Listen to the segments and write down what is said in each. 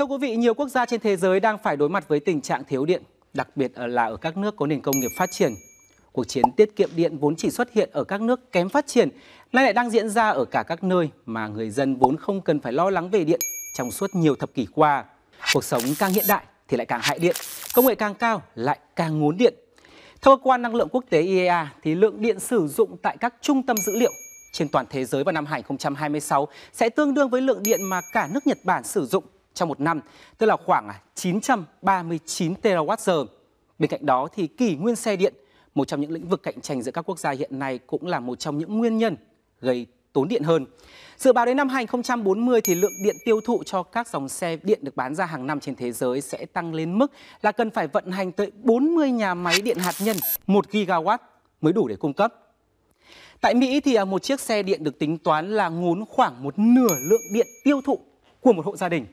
Thưa quý vị, nhiều quốc gia trên thế giới đang phải đối mặt với tình trạng thiếu điện, đặc biệt là ở các nước có nền công nghiệp phát triển. Cuộc chiến tiết kiệm điện vốn chỉ xuất hiện ở các nước kém phát triển, nay lại đang diễn ra ở cả các nơi mà người dân vốn không cần phải lo lắng về điện trong suốt nhiều thập kỷ qua. Cuộc sống càng hiện đại thì lại càng hại điện, công nghệ càng cao lại càng muốn điện. Theo cơ quan năng lượng quốc tế IEA thì lượng điện sử dụng tại các trung tâm dữ liệu trên toàn thế giới vào năm 2026 sẽ tương đương với lượng điện mà cả nước Nhật Bản sử dụng trong một năm, tức là khoảng 939 à, TWh. Bên cạnh đó thì kỷ nguyên xe điện, một trong những lĩnh vực cạnh tranh giữa các quốc gia hiện nay cũng là một trong những nguyên nhân gây tốn điện hơn. Dự báo đến năm 2040 thì lượng điện tiêu thụ cho các dòng xe điện được bán ra hàng năm trên thế giới sẽ tăng lên mức là cần phải vận hành tới 40 nhà máy điện hạt nhân 1 gigawatt mới đủ để cung cấp. Tại Mỹ thì à, một chiếc xe điện được tính toán là ngốn khoảng một nửa lượng điện tiêu thụ của một hộ gia đình.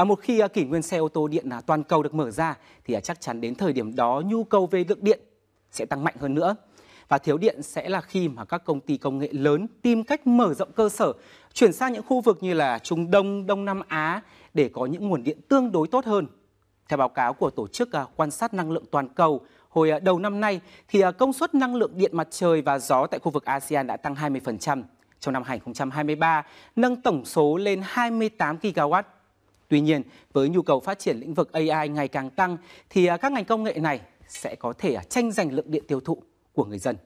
À, một khi à, kỷ nguyên xe ô tô điện là toàn cầu được mở ra thì à, chắc chắn đến thời điểm đó nhu cầu về lượng điện sẽ tăng mạnh hơn nữa. Và thiếu điện sẽ là khi mà các công ty công nghệ lớn tìm cách mở rộng cơ sở, chuyển sang những khu vực như là Trung Đông, Đông Nam Á để có những nguồn điện tương đối tốt hơn. Theo báo cáo của Tổ chức à, Quan sát Năng lượng Toàn cầu, hồi đầu năm nay thì công suất năng lượng điện mặt trời và gió tại khu vực ASEAN đã tăng 20% trong năm 2023, nâng tổng số lên 28 gigawatt. Tuy nhiên, với nhu cầu phát triển lĩnh vực AI ngày càng tăng thì à, các ngành công nghệ này sẽ có thể à, tranh giành lượng điện tiêu thụ của người dân.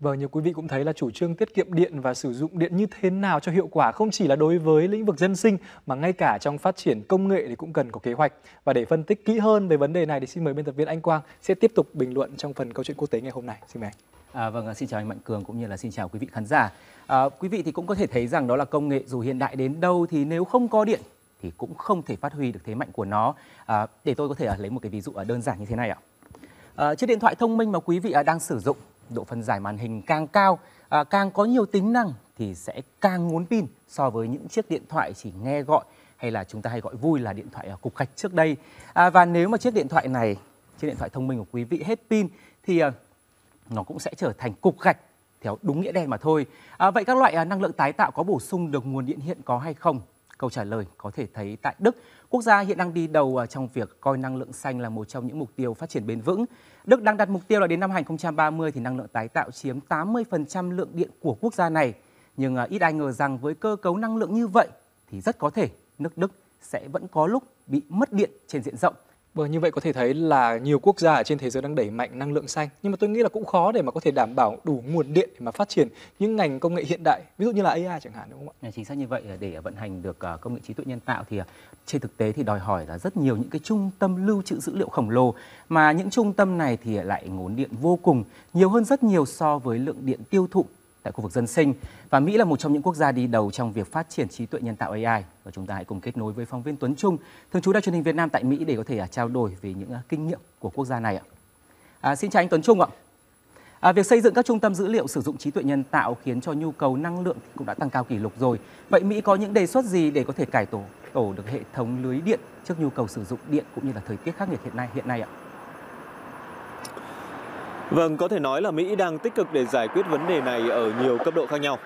Vâng, như quý vị cũng thấy là chủ trương tiết kiệm điện và sử dụng điện như thế nào cho hiệu quả không chỉ là đối với lĩnh vực dân sinh mà ngay cả trong phát triển công nghệ thì cũng cần có kế hoạch. Và để phân tích kỹ hơn về vấn đề này thì xin mời biên tập viên Anh Quang sẽ tiếp tục bình luận trong phần câu chuyện quốc tế ngày hôm nay. Xin mời anh. À, vâng, xin chào anh Mạnh Cường cũng như là xin chào quý vị khán giả. À, quý vị thì cũng có thể thấy rằng đó là công nghệ dù hiện đại đến đâu thì nếu không có điện thì cũng không thể phát huy được thế mạnh của nó. À, để tôi có thể à, lấy một cái ví dụ à, đơn giản như thế này ạ. À, chiếc điện thoại thông minh mà quý vị à, đang sử dụng, độ phân giải màn hình càng cao, à, càng có nhiều tính năng thì sẽ càng muốn pin so với những chiếc điện thoại chỉ nghe gọi hay là chúng ta hay gọi vui là điện thoại cục gạch trước đây. À, và nếu mà chiếc điện thoại này, chiếc điện thoại thông minh của quý vị hết pin thì nó cũng sẽ trở thành cục gạch theo đúng nghĩa đen mà thôi. À, vậy các loại à, năng lượng tái tạo có bổ sung được nguồn điện hiện có hay không? Câu trả lời có thể thấy tại Đức, quốc gia hiện đang đi đầu à, trong việc coi năng lượng xanh là một trong những mục tiêu phát triển bền vững. Đức đang đặt mục tiêu là đến năm 2030 thì năng lượng tái tạo chiếm 80% lượng điện của quốc gia này. Nhưng à, ít ai ngờ rằng với cơ cấu năng lượng như vậy thì rất có thể nước Đức sẽ vẫn có lúc bị mất điện trên diện rộng. Vâng, như vậy có thể thấy là nhiều quốc gia ở trên thế giới đang đẩy mạnh năng lượng xanh. Nhưng mà tôi nghĩ là cũng khó để mà có thể đảm bảo đủ nguồn điện để mà phát triển những ngành công nghệ hiện đại, ví dụ như là AI chẳng hạn đúng không ạ? Dạ, chính xác như vậy, à, để vận hành được à, công nghệ trí tuệ nhân tạo thì à, trên thực tế thì đòi hỏi là rất nhiều những cái trung tâm lưu trữ dữ liệu khổng lồ mà những trung tâm này thì lại ngốn điện vô cùng, nhiều hơn rất nhiều so với lượng điện tiêu thụ tại khu vực dân sinh và Mỹ là một trong những quốc gia đi đầu trong việc phát triển trí tuệ nhân tạo AI và chúng ta hãy cùng kết nối với phóng viên Tuấn Trung, thường trú đài truyền hình Việt Nam tại Mỹ để có thể à, trao đổi về những à, kinh nghiệm của quốc gia này ạ. À, xin chào anh Tuấn Trung ạ. À, việc xây dựng các trung tâm dữ liệu sử dụng trí tuệ nhân tạo khiến cho nhu cầu năng lượng cũng đã tăng cao kỷ lục rồi. Vậy Mỹ có những đề xuất gì để có thể cải tổ tổ được hệ thống lưới điện trước nhu cầu sử dụng điện cũng như là thời tiết khắc nghiệt hiện nay hiện nay ạ? Vâng, có thể nói là Mỹ đang tích cực để giải quyết vấn đề này ở nhiều cấp độ khác nhau.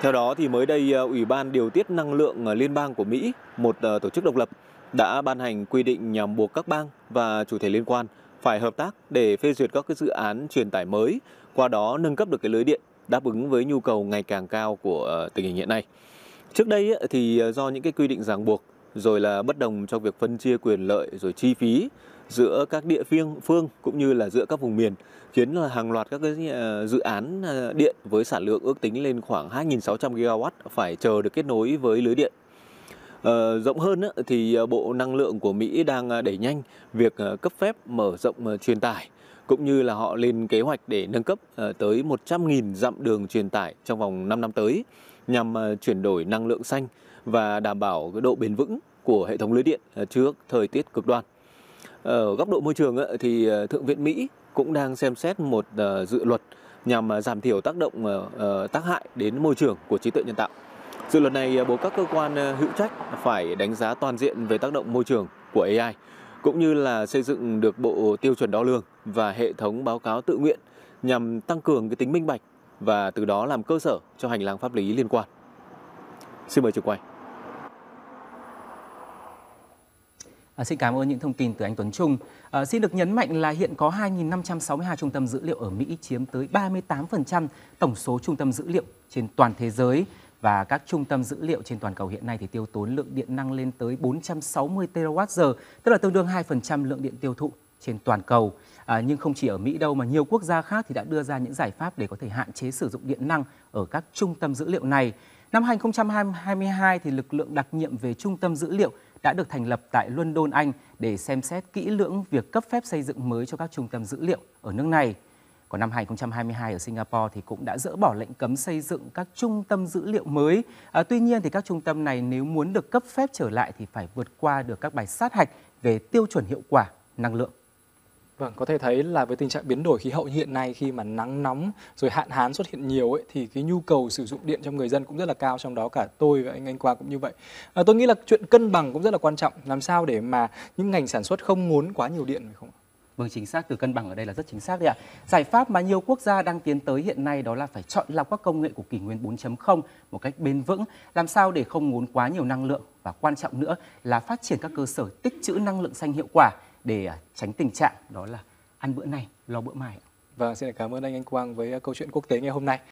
Theo đó thì mới đây ờ, Ủy ban điều tiết năng lượng ờ, liên bang của Mỹ, một ờ, tổ chức độc lập, đã ban hành quy định nhằm buộc các bang và chủ thể liên quan phải hợp tác để phê duyệt các cái dự án truyền tải mới, qua đó nâng cấp được cái lưới điện đáp ứng với nhu cầu ngày càng cao của tình hình hiện nay. Trước đây thì do những cái quy định ràng buộc rồi là bất đồng trong việc phân chia quyền lợi rồi chi phí giữa các địa phương phương cũng như là giữa các vùng miền khiến là hàng loạt các cái ờ, dự án ờ, điện với sản lượng ước tính lên khoảng 2.600 gigawatt phải chờ được kết nối với lưới điện. À, rộng hơn thì Bộ Năng lượng của Mỹ đang đẩy nhanh việc cấp phép mở rộng truyền tải cũng như là họ lên kế hoạch để nâng cấp tới 100.000 dặm đường truyền tải trong vòng 5 năm tới nhằm à, chuyển đổi năng lượng xanh và đảm bảo cái độ bền vững của hệ thống lưới điện à, trước thời tiết cực đoan. Ở góc độ môi trường thì à, Thượng viện Mỹ cũng đang xem xét một dự luật nhằm giảm thiểu tác động ờ, ờ, tác hại đến môi trường của trí tuệ nhân tạo. Dự luật này buộc các cơ quan hữu trách phải đánh giá toàn diện về tác động môi trường của AI cũng như là xây dựng được bộ tiêu chuẩn đo lường và hệ thống báo cáo tự nguyện nhằm tăng cường cái tính minh bạch và từ đó làm cơ sở cho hành lang pháp lý liên quan. Xin mời trường quay. À, xin cảm ơn những thông tin từ anh Tuấn Trung. À, xin được nhấn mạnh là hiện có 2.562 trung tâm dữ liệu ở Mỹ chiếm tới 38% tổng số trung tâm dữ liệu trên toàn thế giới và các trung tâm dữ liệu trên toàn cầu hiện nay thì tiêu tốn lượng điện năng lên tới 460 TWh, tức là tương đương 2% lượng điện tiêu thụ trên toàn cầu. À, nhưng không chỉ ở Mỹ đâu mà nhiều quốc gia khác thì đã đưa ra những giải pháp để có thể hạn chế sử dụng điện năng ở các trung tâm dữ liệu này. Năm 2022 thì lực lượng đặc nhiệm về trung tâm dữ liệu đã được thành lập tại London, Anh để xem xét kỹ lưỡng việc cấp phép xây dựng mới cho các trung tâm dữ liệu ở nước này. Còn năm 2022 ở Singapore thì cũng đã dỡ bỏ lệnh cấm xây dựng các trung tâm dữ liệu mới. À, tuy nhiên thì các trung tâm này nếu muốn được cấp phép trở lại thì phải vượt qua được các bài sát hạch về tiêu chuẩn hiệu quả, năng lượng. Vâng, có thể thấy là với tình trạng biến đổi khí hậu hiện nay khi mà nắng nóng rồi hạn hán xuất hiện nhiều ấy thì cái nhu cầu sử dụng điện cho người dân cũng rất là cao trong đó cả tôi và anh anh Quang cũng như vậy. À, tôi nghĩ là chuyện cân bằng cũng rất là quan trọng, làm sao để mà những ngành sản xuất không muốn quá nhiều điện phải không ạ? Vâng, chính xác từ cân bằng ở đây là rất chính xác đấy ạ. Giải pháp mà nhiều quốc gia đang tiến tới hiện nay đó là phải chọn lọc các công nghệ của kỷ nguyên 4.0 một cách bền vững, làm sao để không muốn quá nhiều năng lượng và quan trọng nữa là phát triển các cơ sở tích trữ năng lượng xanh hiệu quả để à, tránh tình trạng đó là ăn bữa nay lo bữa mai. Vâng, xin cảm ơn anh Anh Quang với à, câu chuyện quốc tế ngày hôm nay.